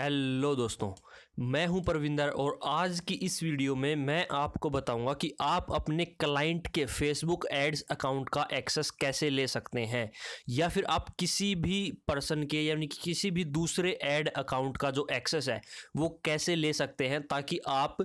hello दोस्तों मैं हूं परविंदर और आज की इस वीडियो में मैं आपको बताऊंगा कि आप अपने क्लाइंट के फेसबुक एड्स अकाउंट का एक्सेस कैसे ले सकते हैं या फिर आप किसी भी पर्सन के यानी कि किसी भी दूसरे एड अकाउंट का जो एक्सेस है वो कैसे ले सकते हैं ताकि आप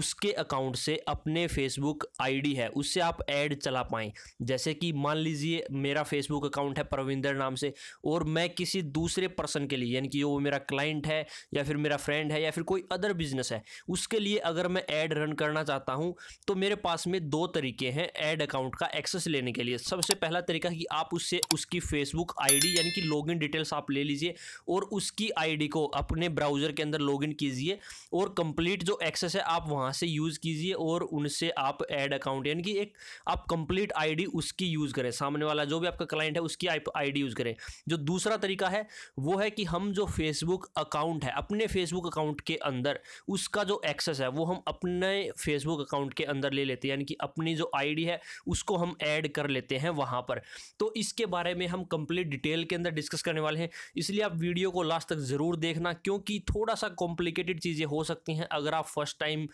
उसके अकाउंट से अपने फेसबुक आईडी है उससे आप ऐड चला पाएँ जैसे कि मान लीजिए मेरा फेसबुक अकाउंट है परविंदर नाम से और मैं किसी दूसरे पर्सन के लिए यानी कि वो मेरा क्लाइंट है या फिर मेरा फ्रेंड है या फिर कोई अदर बिजनेस है उसके लिए अगर मैं ऐड रन करना चाहता हूँ तो मेरे पास में दो तरीके हैं ऐड अकाउंट का एक्सेस लेने के लिए सबसे पहला तरीका कि आप उससे उसकी फेसबुक आईडी यानी कि लॉगिन डिटेल्स आप ले लीजिए और उसकी आईडी को अपने ब्राउज़र के अंदर लॉगिन कीजिए और कंप्लीट जो एक्सेस है आप वहाँ से यूज़ कीजिए और उनसे आप ऐड अकाउंट यानी कि एक आप कंप्लीट आईडी उसकी यूज़ करें सामने वाला जो भी आपका क्लाइंट है उसकी आईडी यूज़ करें जो दूसरा तरीका है वो है कि हम जो फेसबुक अकाउंट अकाउंट है अपने फेसबुक अकाउंट के अंदर उसका जो एक्सेस है वो हम अपने फेसबुक अकाउंट के अंदर ले लेते हैं यानी कि अपनी जो आईडी है उसको हम ऐड कर लेते हैं वहाँ पर तो इसके बारे में हम कंप्लीट डिटेल के अंदर डिस्कस करने वाले हैं इसलिए आप वीडियो को लास्ट तक ज़रूर देखना क्योंकि थोड़ा सा कॉम्प्लिकेटेड चीज़ें हो सकती हैं अगर आप फर्स्ट टाइम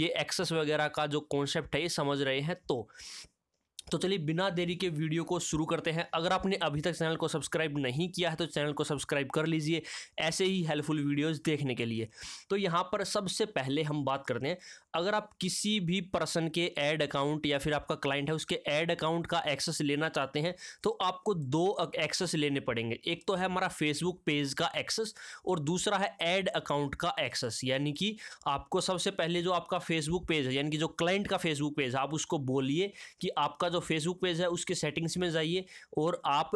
ये एक्सेस वगैरह का जो कॉन्सेप्ट है ये समझ रहे हैं तो तो चलिए बिना देरी के वीडियो को शुरू करते हैं अगर आपने अभी तक चैनल को सब्सक्राइब नहीं किया है तो चैनल को सब्सक्राइब कर लीजिए ऐसे ही हेल्पफुल वीडियोस देखने के लिए तो यहाँ पर सबसे पहले हम बात करते हैं अगर आप किसी भी पर्सन के एड अकाउंट या फिर आपका क्लाइंट है उसके ऐड अकाउंट का एक्सेस लेना चाहते हैं तो आपको दो एक्सेस लेने पड़ेंगे एक तो है हमारा फेसबुक पेज का एक्सेस और दूसरा है एड अकाउंट का एक्सेस यानी कि आपको सबसे पहले जो आपका फेसबुक पेज है यानी कि जो क्लाइंट का फेसबुक पेज है आप उसको बोलिए कि आपका जो फेसबुक पेज है उसके सेटिंग्स में जाइए और आप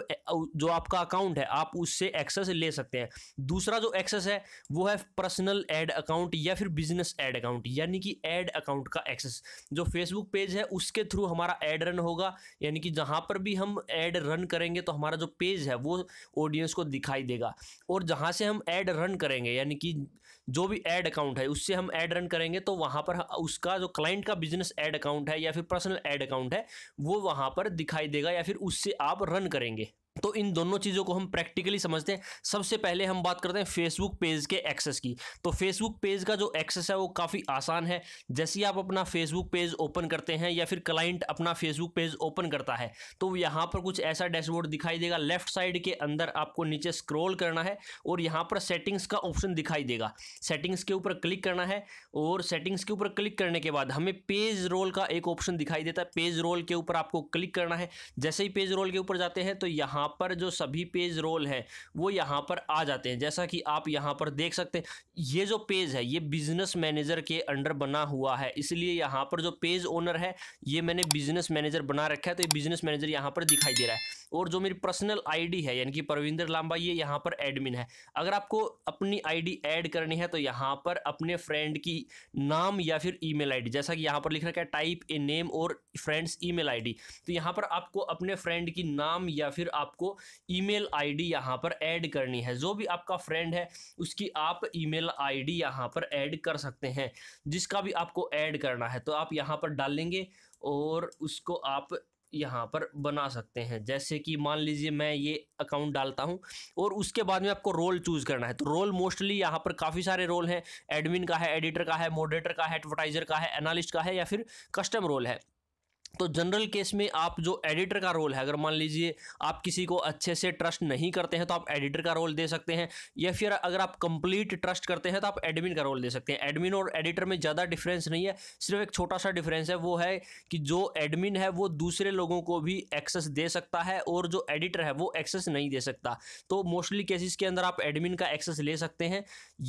जो आपका अकाउंट है आप उससे एक्सेस ले सकते हैं दूसरा जो एक्सेस है वो है पर्सनल एड अकाउंट या फिर बिजनेस एड अकाउंट यानी कि एड अकाउंट का एक्सेस जो फेसबुक पेज है उसके थ्रू हमारा एड रन होगा यानी कि जहाँ पर भी हम एड रन करेंगे तो हमारा जो पेज है वो ऑडियंस को दिखाई देगा और जहाँ से हम एड रन करेंगे यानी कि जो भी एड अकाउंट है उससे हम एड रन करेंगे तो वहाँ पर उसका जो क्लाइंट का बिजनेस एड अकाउंट है या फिर पर्सनल एड अकाउंट है वो वहाँ पर दिखाई देगा या फिर उससे आप रन करेंगे तो इन दोनों चीज़ों को हम प्रैक्टिकली समझते हैं सबसे पहले हम बात करते हैं फेसबुक पेज के एक्सेस की तो फेसबुक पेज का जो एक्सेस है वो काफ़ी आसान है जैसे ही आप अपना फेसबुक पेज ओपन करते हैं या फिर क्लाइंट अपना फेसबुक पेज ओपन करता है तो यहाँ पर कुछ ऐसा डैशबोर्ड दिखाई देगा लेफ्ट साइड के अंदर आपको नीचे स्क्रोल करना है और यहाँ पर सेटिंग्स का ऑप्शन दिखाई देगा सेटिंग्स के ऊपर क्लिक करना है और सेटिंग्स के ऊपर क्लिक करने के बाद हमें पेज रोल का एक ऑप्शन दिखाई देता है पेज रोल के ऊपर आपको क्लिक करना है जैसे ही पेज रोल के ऊपर जाते हैं तो यहाँ यहाँ पर जो सभी पेज रोल है वो यहाँ पर आ जाते हैं जैसा कि आप यहाँ पर देख सकते हैं ये जो पेज है ये बिजनेस मैनेजर के अंडर बना हुआ है इसलिए यहाँ पर जो पेज ओनर है ये मैंने बिजनेस मैनेजर बना रखा है तो ये बिजनेस मैनेजर यहाँ पर दिखाई दे रहा है और जो मेरी पर्सनल आई है यानी कि परविंदर लांबा ये यहाँ पर एडमिन है अगर आपको अपनी आई ऐड करनी है तो यहाँ पर अपने फ्रेंड की नाम या फिर ई मेल जैसा कि यहाँ पर लिख रखा है टाइप ए नेम और फ्रेंड्स ई मेल तो यहाँ पर आपको अपने फ्रेंड की नाम या फिर आप आपको ईमेल आईडी यहां पर ऐड करनी है जो भी आपका फ्रेंड है उसकी आप ईमेल आईडी यहां पर ऐड कर सकते हैं जिसका भी आपको ऐड करना है तो आप यहां पर डालेंगे और उसको आप यहाँ पर बना सकते हैं जैसे कि मान लीजिए मैं ये अकाउंट डालता हूँ और उसके बाद में आपको रोल चूज़ करना है तो रोल मोस्टली यहाँ पर काफ़ी सारे रोल हैं एडमिन का है एडिटर का है मॉडरेटर का है एडवर्टाइज़र का है एनालिस्ट का है या फिर कस्टम रोल है तो जनरल केस में आप जो एडिटर का रोल है अगर मान लीजिए आप किसी को अच्छे से ट्रस्ट नहीं करते हैं तो आप एडिटर का रोल दे सकते हैं या फिर अगर आप कंप्लीट ट्रस्ट करते हैं तो आप एडमिन का रोल दे सकते हैं एडमिन और एडिटर में ज़्यादा डिफरेंस नहीं है सिर्फ एक छोटा सा डिफरेंस है वो है कि जो एडमिन है वो दूसरे लोगों को भी एक्सेस दे सकता है और जो एडिटर है वो एक्सेस नहीं दे सकता तो मोस्टली केसेस के अंदर आप एडमिन का एक्सेस ले सकते हैं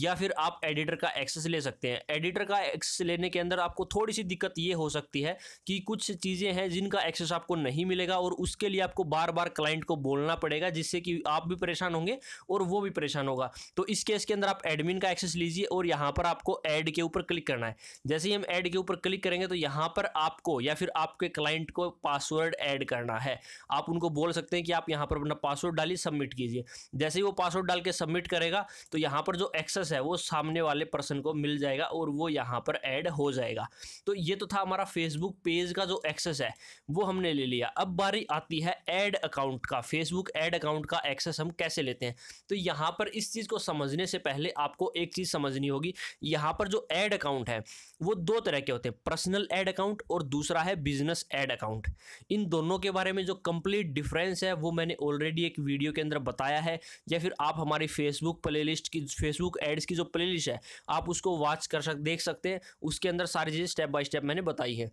या फिर आप एडिटर का एक्सेस ले सकते हैं एडिटर का एक्सेस लेने के अंदर आपको थोड़ी सी दिक्कत ये हो सकती है कि कुछ चीज़ चीज़ें हैं जिनका एक्सेस आपको नहीं मिलेगा और उसके लिए आपको बार बार क्लाइंट को बोलना पड़ेगा जिससे कि आप भी परेशान होंगे और वो भी परेशान होगा तो इस केस के अंदर आप एडमिन का एक्सेस लीजिए और यहाँ पर आपको ऐड के ऊपर क्लिक करना है जैसे ही हम ऐड के ऊपर क्लिक करेंगे तो यहाँ पर आपको या फिर आपके क्लाइंट को पासवर्ड ऐड करना है आप उनको बोल सकते हैं कि आप यहाँ पर अपना पासवर्ड डालिए सबमिट कीजिए जैसे ही वो पासवर्ड डाल के सबमिट करेगा तो यहाँ पर जो एक्सेस है वो सामने वाले पर्सन को मिल जाएगा और वो यहाँ पर ऐड हो जाएगा तो ये तो था हमारा फेसबुक पेज का जो एक्सेस एक्सेस है वो हमने ले लिया अब बारी आती है ऐड अकाउंट का फेसबुक ऐड अकाउंट का एक्सेस हम कैसे लेते हैं तो यहाँ पर इस चीज़ को समझने से पहले आपको एक चीज़ समझनी होगी यहाँ पर जो एड अकाउंट है वो दो तरह के होते हैं पर्सनल एड अकाउंट और दूसरा है बिजनेस एड अकाउंट इन दोनों के बारे में जो कंप्लीट डिफरेंस है वो मैंने ऑलरेडी एक वीडियो के अंदर बताया है या फिर आप हमारी फेसबुक प्लेलिस्ट की फेसबुक एड्स की जो प्लेलिस्ट है आप उसको वॉच कर सक देख सकते हैं उसके अंदर सारी चीज़ें स्टेप बाय स्टेप मैंने बताई है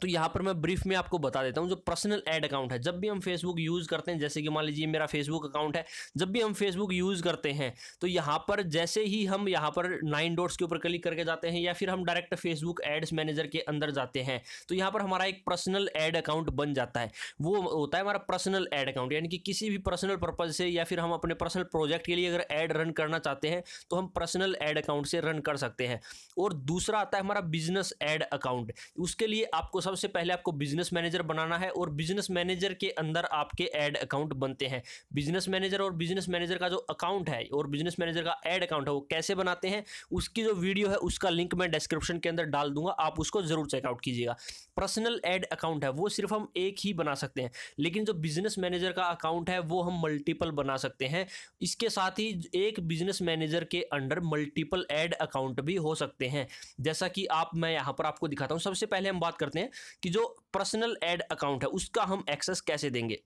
तो यहाँ पर मैं ब्रीफ में आपको बता देता हूँ जो पर्सनल एड अकाउंट है जब भी हम फेसबुक यूज़ करते हैं जैसे कि मान लीजिए मेरा फेसबुक अकाउंट है जब भी हम फेसबुक यूज़ करते हैं तो यहाँ पर जैसे ही हम यहाँ पर नाइन डॉट्स के ऊपर क्लिक करके जाते हैं या फिर हम डायरेक्ट फेसबुक एड्स मैनेजर के अंदर जाते हैं तो यहाँ पर हमारा एक पर्सनल एड अकाउंट बन जाता है वो होता है हमारा पर्सनल एड अकाउंट यानी कि किसी भी पर्सनल पर्पज़ से या फिर हम अपने पर्सनल प्रोजेक्ट के लिए अगर एड रन करना चाहते हैं तो हम पर्सनल एड अकाउंट से रन कर सकते हैं और दूसरा आता है हमारा बिजनेस एड अकाउंट उसके लिए आपको सबसे पहले आपको बिजनेस मैनेजर बनाना है और बिजनेस मैनेजर के अंदर आपके एड अकाउंट बनते हैं बिजनेस मैनेजर और बिजनेस मैनेजर का जो अकाउंट है और बिजनेस मैनेजर का एड अकाउंट है वो कैसे बनाते हैं उसकी जो वीडियो है उसका लिंक मैं डिस्क्रिप्शन के अंदर डाल दूंगा आप उसको जरूर चेकआउट कीजिएगा पर्सनल एड अकाउंट है वो सिर्फ हम एक ही बना सकते हैं लेकिन जो बिजनेस मैनेजर का अकाउंट है वो हम मल्टीपल बना सकते हैं इसके साथ ही एक बिजनेस मैनेजर के अंडर मल्टीपल एड अकाउंट भी हो सकते हैं जैसा कि आप मैं यहां पर आपको दिखाता हूँ सबसे पहले हम बात करते हैं कि जो पर्सनल एड अकाउंट है उसका हम एक्सेस कैसे देंगे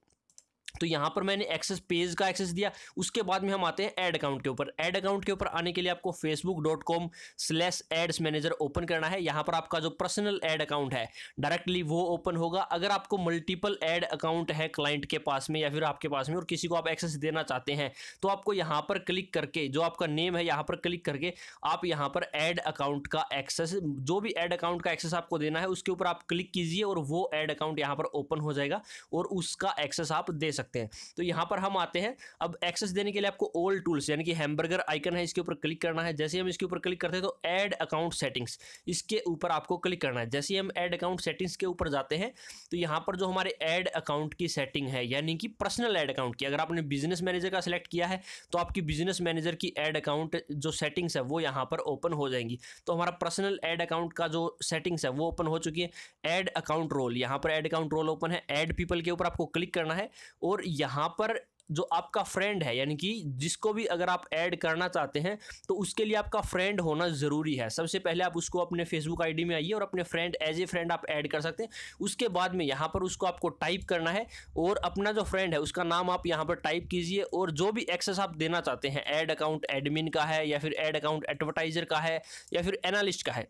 तो यहाँ पर मैंने एक्सेस पेज का एक्सेस दिया उसके बाद में हम आते हैं एड अकाउंट के ऊपर एड अकाउंट के ऊपर आने के लिए आपको Facebook dot com slash ads manager open करना है यहाँ पर आपका जो पर्सनल एड अकाउंट है डायरेक्टली वो ओपन होगा अगर आपको मल्टीपल एड अकाउंट है क्लाइंट के पास में या फिर आपके पास में और किसी को आप एक्सेस देना चाहते हैं तो आपको यहाँ पर क्लिक करके जो आपका नेम है यहाँ पर क्लिक करके आप यहाँ पर एड अकाउंट का एक्सेस जो भी एड अकाउंट का एक्सेस आपको देना है उसके ऊपर आप क्लिक कीजिए और वो एड अकाउंट यहाँ पर ओपन हो जाएगा और उसका एक्सेस आप दे सकते हैं तो यहाँ पर हम आते हैं अब एक्सेस देने के लिए आपको ओल्ड टूल्स यानी कि हैमबर्गर आइकन है इसके ऊपर क्लिक करना है जैसे हम इसके ऊपर क्लिक करते हैं तो ऐड अकाउंट सेटिंग्स इसके ऊपर आपको क्लिक करना है जैसे हम ऐड अकाउंट सेटिंग्स के ऊपर जाते हैं तो यहाँ पर जो हमारे ऐड अकाउंट की सेटिंग है यानी कि पर्सनल ऐड अकाउंट की अगर आपने बिजनेस मैनेजर का सिलेक्ट किया है तो आपकी बिजनेस मैनेजर की एड अकाउंट जो सेटिंग्स है वो यहाँ पर ओपन हो जाएंगी तो हमारा पर्सनल ऐड अकाउंट का जो सेटिंग्स है वो ओपन हो चुकी है ऐड अकाउंट रोल यहाँ पर ऐड अकाउंट रोल ओपन है ऐड पीपल के ऊपर आपको क्लिक करना है और यहाँ पर जो आपका फ्रेंड है यानी कि जिसको भी अगर आप ऐड करना चाहते हैं तो उसके लिए आपका फ्रेंड होना ज़रूरी है सबसे पहले आप उसको अपने फेसबुक आईडी में आइए और अपने फ्रेंड एज ए फ्रेंड आप ऐड कर सकते हैं उसके बाद में यहाँ पर उसको आपको टाइप करना है और अपना जो फ्रेंड है उसका नाम आप यहाँ पर टाइप कीजिए और जो भी एक्सेस आप देना चाहते हैं एड अकाउंट एडमिन का है या फिर एड अकाउंट एडवर्टाइज़र का है या फिर एनालिस्ट का है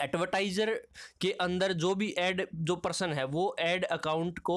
एडवर्टाइज़र के अंदर जो भी एड जो पर्सन है वो एड अकाउंट को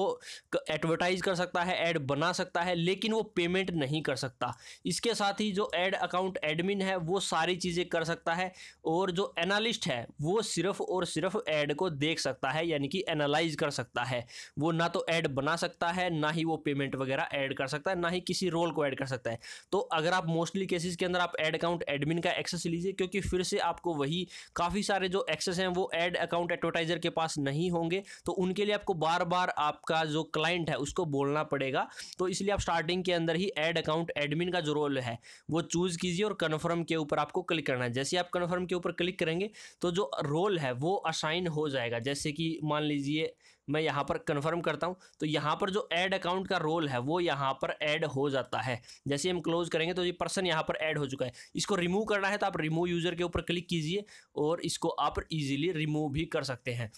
एडवर्टाइज कर सकता है एड बना सकता है लेकिन वो पेमेंट नहीं कर सकता इसके साथ ही जो एड अकाउंट एडमिन है वो सारी चीज़ें कर सकता है और जो एनालिस्ट है वो सिर्फ और सिर्फ एड को देख सकता है यानी कि एनालाइज कर सकता है वो ना तो एड बना सकता है ना ही वो पेमेंट वगैरह ऐड कर सकता है ना ही किसी रोल को ऐड कर सकता है तो अगर आप मोस्टली केसेस के अंदर आप एड अकाउंट एडमिन का एक्सेस लीजिए क्योंकि फिर से आपको वही काफ़ी सारे जो एक्सेस हैं वो एड अकाउंट एडवर्टाइजर के पास नहीं होंगे तो उनके लिए आपको बार बार आपका जो क्लाइंट है उसको बोलना पड़ेगा तो इसलिए आप स्टार्टिंग के अंदर ही एड अकाउंट एडमिन का जो रोल है वो चूज़ कीजिए और कन्फर्म के ऊपर आपको क्लिक करना है जैसे आप कन्फर्म के ऊपर क्लिक करेंगे तो जो रोल है वो असाइन हो जाएगा जैसे कि मान लीजिए मैं यहाँ पर कन्फर्म करता हूँ तो यहाँ पर जो ऐड अकाउंट का रोल है वो यहाँ पर ऐड हो जाता है जैसे हम क्लोज करेंगे तो ये पर्सन यहाँ पर ऐड हो चुका है इसको रिमूव करना है तो आप रिमूव यूज़र के ऊपर क्लिक कीजिए और इसको आप ईजिली रिमूव भी कर सकते हैं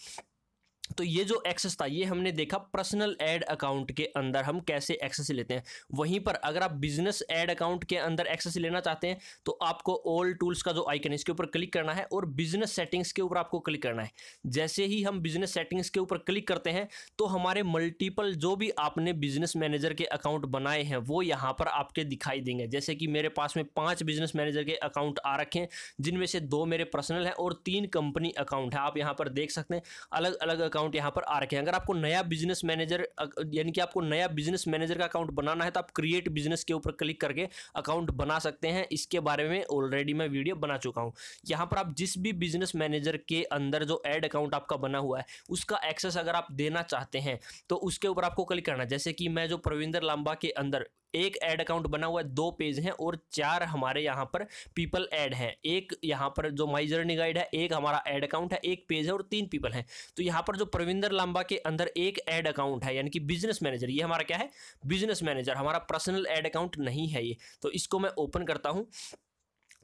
तो ये जो एक्सेस था ये हमने देखा पर्सनल एड अकाउंट के अंदर हम कैसे एक्सेस लेते हैं वहीं पर अगर आप बिजनेस एड अकाउंट के अंदर एक्सेस लेना चाहते हैं तो आपको ऑल टूल्स का जो आइकन है इसके ऊपर क्लिक करना है और बिजनेस सेटिंग्स के ऊपर आपको क्लिक करना है जैसे ही हम बिजनेस सेटिंग्स के ऊपर क्लिक करते हैं तो हमारे मल्टीपल जो भी आपने बिजनेस मैनेजर के अकाउंट बनाए हैं वो यहाँ पर आपके दिखाई देंगे जैसे कि मेरे पास में पाँच बिजनेस मैनेजर के अकाउंट आ रखे हैं जिनमें से दो मेरे पर्सनल हैं और तीन कंपनी अकाउंट है आप यहाँ पर देख सकते हैं अलग अलग अकाउंट अकाउंट यहाँ पर आ रखे हैं अगर आपको नया बिजनेस मैनेजर यानी कि आपको नया बिजनेस मैनेजर का अकाउंट बनाना है तो आप क्रिएट बिजनेस के ऊपर क्लिक करके अकाउंट बना सकते हैं इसके बारे में ऑलरेडी मैं वीडियो बना चुका हूँ यहाँ पर आप जिस भी बिजनेस मैनेजर के अंदर जो एड अकाउंट आपका बना हुआ है उसका एक्सेस अगर आप देना चाहते हैं तो उसके ऊपर आपको क्लिक करना जैसे कि मैं जो प्रविंदर लांबा के अंदर एक एड अकाउंट बना हुआ है दो पेज हैं और चार हमारे यहाँ पर पीपल एड हैं एक यहाँ पर जो माई जर्नी गाइड है एक हमारा एड अकाउंट है एक पेज है और तीन पीपल हैं तो यहाँ पर जो परविंदर लांबा के अंदर एक एड अकाउंट है यानी कि बिजनेस मैनेजर ये हमारा क्या है बिजनेस मैनेजर हमारा पर्सनल एड अकाउंट नहीं है ये तो इसको मैं ओपन करता हूँ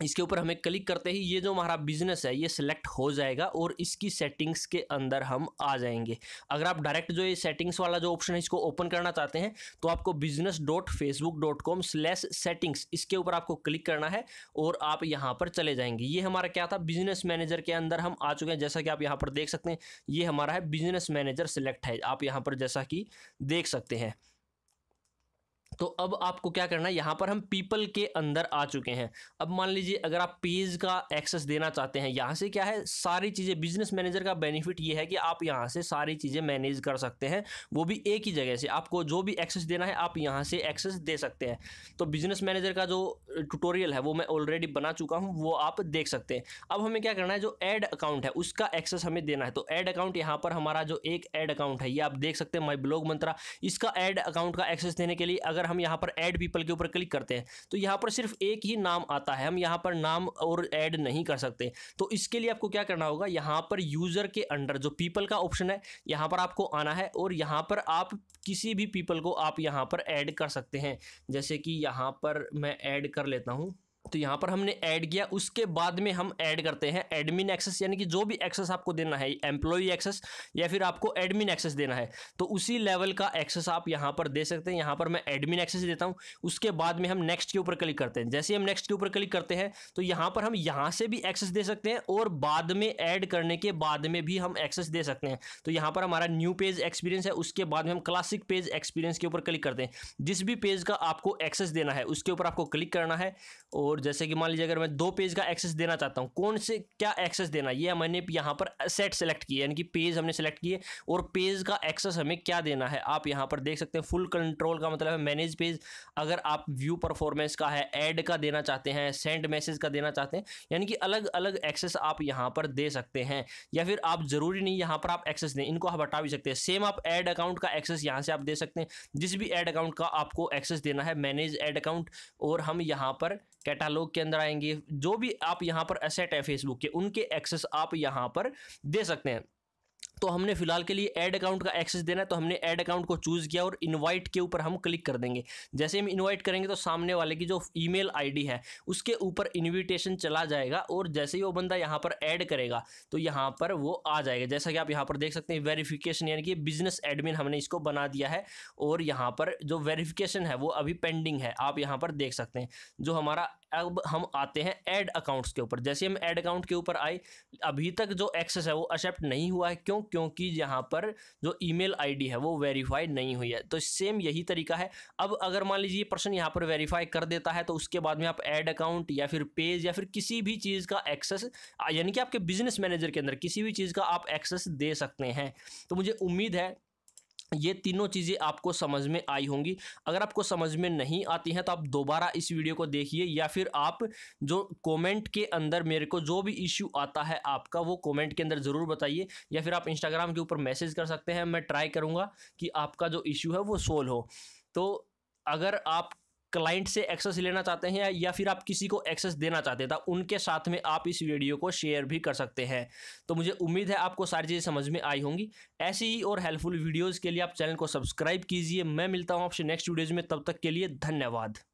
इसके ऊपर हमें क्लिक करते ही ये जो हमारा बिजनेस है ये सिलेक्ट हो जाएगा और इसकी सेटिंग्स के अंदर हम आ जाएंगे अगर आप डायरेक्ट जो ये सेटिंग्स वाला जो ऑप्शन है इसको ओपन करना चाहते हैं तो आपको business dot Facebook dot com slash settings इसके ऊपर आपको क्लिक करना है और आप यहाँ पर चले जाएंगे ये हमारा क्या था बिजनेस मैनेजर के अंदर हम आ चुके हैं जैसा कि आप यहाँ पर देख सकते हैं ये हमारा है बिजनेस मैनेजर सिलेक्ट है आप यहाँ पर जैसा कि देख सकते हैं तो अब आपको क्या करना है यहाँ पर हम पीपल के अंदर आ चुके हैं अब मान लीजिए अगर आप पेज का एक्सेस देना चाहते हैं यहाँ से क्या है सारी चीज़ें बिजनेस मैनेजर का बेनिफिट ये है कि आप यहाँ से सारी चीज़ें मैनेज कर सकते हैं वो भी एक ही जगह से आपको जो भी एक्सेस देना है आप यहाँ से एक्सेस दे सकते हैं तो बिजनेस मैनेजर का जो टूटोरियल है वो मैं ऑलरेडी बना चुका हूँ वो आप देख सकते हैं अब हमें क्या करना है जो एड अकाउंट है उसका एक्सेस हमें देना है तो एड अकाउंट यहाँ पर हमारा जो एक एड अकाउंट है ये आप देख सकते हैं माई ब्लॉग मंत्रा इसका एड अकाउंट का एक्सेस देने के लिए अगर अगर हम यहाँ पर ऐड पीपल के ऊपर क्लिक करते हैं तो यहाँ पर सिर्फ एक ही नाम आता है हम यहाँ पर नाम और ऐड नहीं कर सकते तो इसके लिए आपको क्या करना होगा यहाँ पर यूज़र के अंडर जो पीपल का ऑप्शन है यहाँ पर आपको आना है और यहाँ पर आप किसी भी पीपल को आप यहाँ पर ऐड कर सकते हैं जैसे कि यहाँ पर मैं ऐड कर लेता हूँ तो यहाँ पर हमने ऐड किया उसके बाद में हम ऐड करते हैं एडमिन एक्सेस यानी कि जो भी एक्सेस आपको देना है एम्प्लॉई एक्सेस या फिर आपको एडमिन एक्सेस देना है तो उसी लेवल का एक्सेस आप यहाँ पर दे सकते हैं यहाँ पर मैं एडमिन एक्सेस देता हूँ उसके बाद में हम नेक्स्ट के ऊपर क्लिक करते हैं जैसे हम नेक्स्ट के ऊपर क्लिक करते हैं तो यहाँ पर हम यहाँ से भी एक्सेस दे सकते हैं और बाद में ऐड करने के बाद में भी हम एक्सेस दे सकते हैं तो यहाँ पर हमारा न्यू पेज एक्सपीरियंस है उसके बाद में हम क्लासिक पेज एक्सपीरियंस के ऊपर क्लिक करते हैं जिस भी पेज का आपको एक्सेस देना है उसके ऊपर आपको क्लिक करना है और और जैसे कि मान लीजिए अगर मैं दो पेज का एक्सेस देना चाहता हूँ कौन से क्या एक्सेस देना ये मैंने यहाँ पर सेट सेलेक्ट किया यानी कि पेज हमने सेलेक्ट किए और पेज का एक्सेस हमें क्या देना है आप यहाँ पर देख सकते हैं फुल कंट्रोल का मतलब है मैनेज पेज अगर आप व्यू परफॉर्मेंस का है एड का देना चाहते हैं सेंड मैसेज का देना चाहते हैं यानी कि अलग अलग एक्सेस आप यहाँ पर दे सकते हैं या फिर आप ज़रूरी नहीं यहाँ पर आप एक्सेस दें इनको आप हटा भी सकते हैं सेम आप एड अकाउंट का एक्सेस यहाँ से आप दे सकते हैं जिस भी एड अकाउंट का आपको एक्सेस देना है मैनेज एड अकाउंट और हम यहाँ पर कैटा कैटालॉग के अंदर आएंगे जो भी आप यहाँ पर असेट है फेसबुक के उनके एक्सेस आप यहाँ पर दे सकते हैं तो हमने फिलहाल के लिए ऐड अकाउंट का एक्सेस देना है तो हमने ऐड अकाउंट को चूज़ किया और इनवाइट के ऊपर हम क्लिक कर देंगे जैसे हम इनवाइट करेंगे तो सामने वाले की जो ईमेल आईडी है उसके ऊपर इनविटेशन चला जाएगा और जैसे ही वो बंदा यहाँ पर ऐड करेगा तो यहाँ पर वो आ जाएगा जैसा कि आप यहाँ पर देख सकते हैं वेरीफिकेशन यानी कि बिजनेस एडमिन हमने इसको बना दिया है और यहाँ पर जो वेरीफिकेशन है वो अभी पेंडिंग है आप यहाँ पर देख सकते हैं जो हमारा अब हम आते हैं ऐड अकाउंट्स के ऊपर जैसे हम ऐड अकाउंट के ऊपर आए अभी तक जो एक्सेस है वो एक्सेप्ट नहीं हुआ है क्यों क्योंकि यहाँ पर जो ईमेल आईडी है वो वेरीफाई नहीं हुई है तो सेम यही तरीका है अब अगर मान लीजिए पर्सन यहाँ पर वेरीफाई कर देता है तो उसके बाद में आप एड अकाउंट या फिर पेज या फिर किसी भी चीज़ का एक्सेस यानी कि आपके बिजनेस मैनेजर के अंदर किसी भी चीज़ का आप एक्सेस दे सकते हैं तो मुझे उम्मीद है ये तीनों चीज़ें आपको समझ में आई होंगी अगर आपको समझ में नहीं आती हैं तो आप दोबारा इस वीडियो को देखिए या फिर आप जो कमेंट के अंदर मेरे को जो भी इश्यू आता है आपका वो कमेंट के अंदर ज़रूर बताइए या फिर आप इंस्टाग्राम के ऊपर मैसेज कर सकते हैं मैं ट्राई करूँगा कि आपका जो इश्यू है वो सोल्व हो तो अगर आप क्लाइंट से एक्सेस लेना चाहते हैं या फिर आप किसी को एक्सेस देना चाहते हैं तो उनके साथ में आप इस वीडियो को शेयर भी कर सकते हैं तो मुझे उम्मीद है आपको सारी चीज़ें समझ में आई होंगी ऐसी ही और हेल्पफुल वीडियोज़ के लिए आप चैनल को सब्सक्राइब कीजिए मैं मिलता हूँ आपसे नेक्स्ट वीडियोज़ में तब तक के लिए धन्यवाद